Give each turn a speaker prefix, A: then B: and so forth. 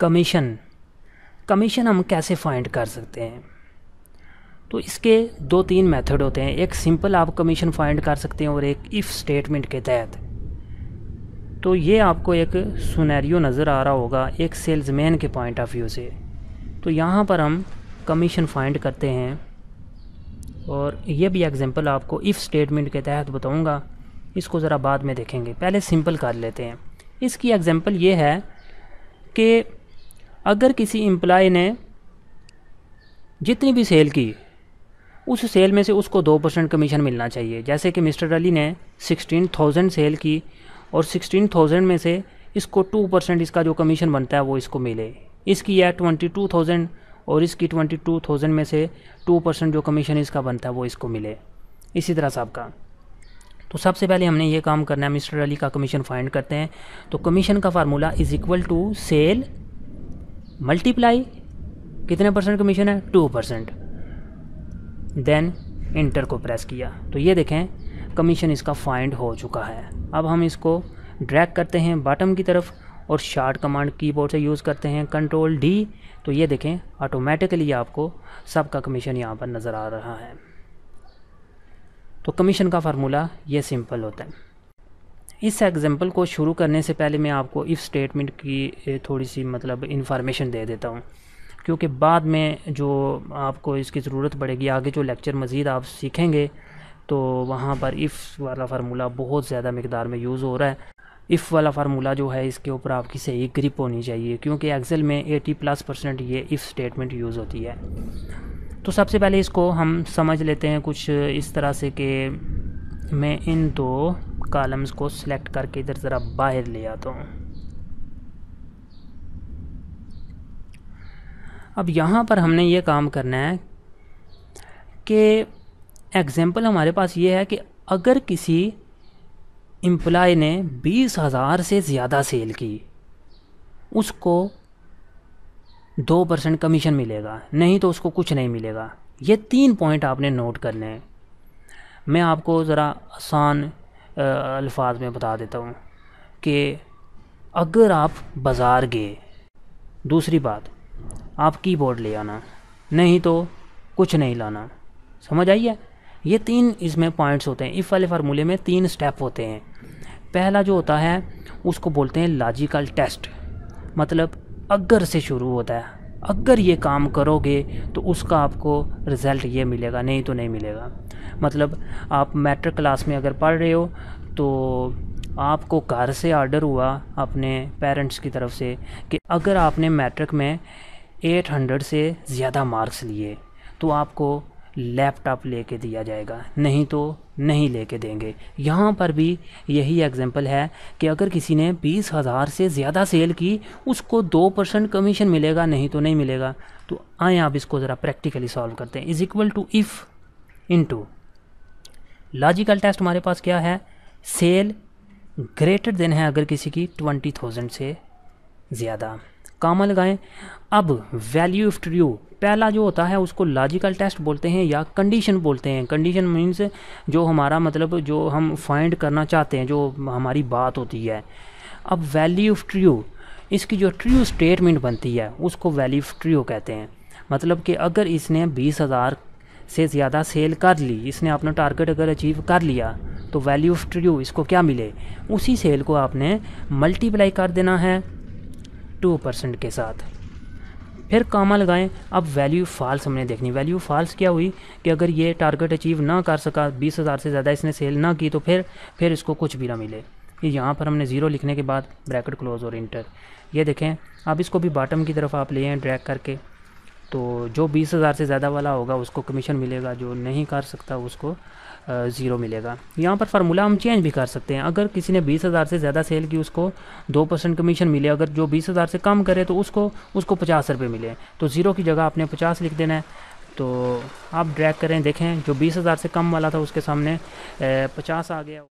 A: commission commission हम कैसे find कर सकते हैं तो इसके दो तीन मेथड होते हैं एक सिंपल आप कमीशन फाइंड कर सकते हैं और एक इफ़ स्टेटमेंट के तहत तो ये आपको एक सुनैरियो नज़र आ रहा होगा एक सेल्समैन के पॉइंट ऑफ व्यू से तो यहाँ पर हम कमीशन फाइंड करते हैं और ये भी एग्ज़ाम्पल आपको इफ़ स्टेटमेंट के तहत बताऊँगा इसको ज़रा बाद में देखेंगे पहले सिंपल कर लेते हैं इसकी एग्ज़ैम्पल ये है कि अगर किसी एम्प्लॉय ने जितनी भी सेल की उस सेल में से उसको दो परसेंट कमीशन मिलना चाहिए जैसे कि मिस्टर अली ने सिक्सटीन थाउजेंड सेल की और सिक्सटीन थाउजेंड में से इसको टू परसेंट इसका जो कमीशन बनता है वो इसको मिले इसकी है ट्वेंटी टू थाउजेंड और इसकी ट्वेंटी टू थाउजेंड में से टू परसेंट जो कमीशन इसका बनता है वो इसको मिले इसी तरह साहब का तो सबसे पहले हमने ये काम करना है मिस्टर अली का कमीशन फाइंड करते हैं तो कमीशन का formula is equal to sale multiply कितने परसेंट कमीशन है टू परसेंट देन इंटर को प्रेस किया तो ये देखें कमीशन इसका फाइंड हो चुका है अब हम इसको ड्रैग करते हैं बॉटम की तरफ और शार्ट कमांड कीबोर्ड से यूज़ करते हैं कंट्रोल डी तो ये देखें ऑटोमेटिकली आपको सबका कमीशन यहाँ पर नज़र आ रहा है तो कमीशन का फार्मूला ये सिंपल होता है इस एग्जांपल को शुरू करने से पहले मैं आपको इफ़ स्टेटमेंट की थोड़ी सी मतलब इन्फॉर्मेशन दे देता हूँ क्योंकि बाद में जो आपको इसकी ज़रूरत पड़ेगी आगे जो लेक्चर मज़ीद आप सीखेंगे तो वहाँ पर इफ़ वाला फार्मूला बहुत ज़्यादा मकदार में यूज़ हो रहा है इफ़ वाला फार्मूला जो है इसके ऊपर आपकी सही ग्रिप होनी चाहिए क्योंकि एक्सेल में 80 प्लस परसेंट ये इफ़ स्टेटमेंट यूज़ होती है तो सबसे पहले इसको हम समझ लेते हैं कुछ इस तरह से कि मैं इन दो तो कॉलम्स को सिलेक्ट करके इधर ज़रा बाहर ले आता हूँ अब यहाँ पर हमने ये काम करना है कि एग्ज़ैम्पल हमारे पास ये है कि अगर किसी एम्प्लॉय ने बीस हज़ार से ज़्यादा सेल की उसको दो परसेंट कमीशन मिलेगा नहीं तो उसको कुछ नहीं मिलेगा ये तीन पॉइंट आपने नोट करने हैं मैं आपको ज़रा आसान अल्फाज में बता देता हूँ कि अगर आप बाज़ार गए दूसरी बात आप कीबोर्ड ले आना नहीं तो कुछ नहीं लाना समझ आई है ये तीन इसमें पॉइंट्स होते हैं इफ़ वाले फार्मूले में तीन स्टेप होते हैं पहला जो होता है उसको बोलते हैं लॉजिकल टेस्ट मतलब अगर से शुरू होता है अगर ये काम करोगे तो उसका आपको रिज़ल्ट ये मिलेगा नहीं तो नहीं मिलेगा मतलब आप मैट्रिक क्लास में अगर पढ़ रहे हो तो आपको घर से आर्डर हुआ अपने पेरेंट्स की तरफ से कि अगर आपने मैट्रिक में 800 से ज़्यादा मार्क्स लिए तो आपको लैपटॉप लेके दिया जाएगा नहीं तो नहीं लेके देंगे यहाँ पर भी यही एग्जांपल है कि अगर किसी ने बीस हज़ार से ज़्यादा सेल की उसको दो परसेंट कमीशन मिलेगा नहीं तो नहीं मिलेगा तो आए आप इसको ज़रा प्रैक्टिकली सॉल्व करते हैं is equal to if in to logical test हमारे पास क्या है सेल ग्रेटर देन है अगर किसी की ट्वेंटी थाउजेंड से ज़्यादा कामा लगाएं अब वैल्यू ऑफ ट्रू पहला जो होता है उसको लॉजिकल टेस्ट बोलते हैं या कंडीशन बोलते हैं कंडीशन मीन्स जो हमारा मतलब जो हम फाइंड करना चाहते हैं जो हमारी बात होती है अब वैल्यू ऑफ ट्रू इसकी जो ट्रू स्टेटमेंट बनती है उसको वैल्यू ऑफ ट्रू कहते हैं मतलब कि अगर इसने बीस हज़ार से ज़्यादा सेल कर ली इसने अपना टारगेट अगर अचीव कर लिया तो वैल्यू ऑफ ट्रू इसको क्या मिले उसी सेल को आपने मल्टीप्लाई कर देना है टू परसेंट के साथ फिर कामा लगाएं अब वैल्यू फॉल्स हमने देखनी वैल्यू फॉल्स क्या हुई कि अगर ये टारगेट अचीव ना कर सका बीस हज़ार से ज़्यादा इसने सेल ना की तो फिर फिर इसको कुछ भी ना मिले यहाँ पर हमने ज़ीरो लिखने के बाद ब्रैकेट क्लोज और इंटर ये देखें अब इसको भी बॉटम की तरफ आप ले ड्रैक करके तो जो बीस हज़ार से ज़्यादा वाला होगा उसको कमीशन मिलेगा जो नहीं कर सकता उसको ज़ीरो मिलेगा यहाँ पर फार्मूला हम चेंज भी कर सकते हैं अगर किसी ने बीस हज़ार से ज़्यादा सेल की उसको दो परसेंट कमीशन मिले अगर जो बीस हज़ार से कम करे तो उसको उसको पचास रुपये मिले तो ज़ीरो की जगह आपने पचास लिख देना है तो आप ड्रैग करें देखें जो बीस हज़ार से कम वाला था उसके सामने पचास आ गया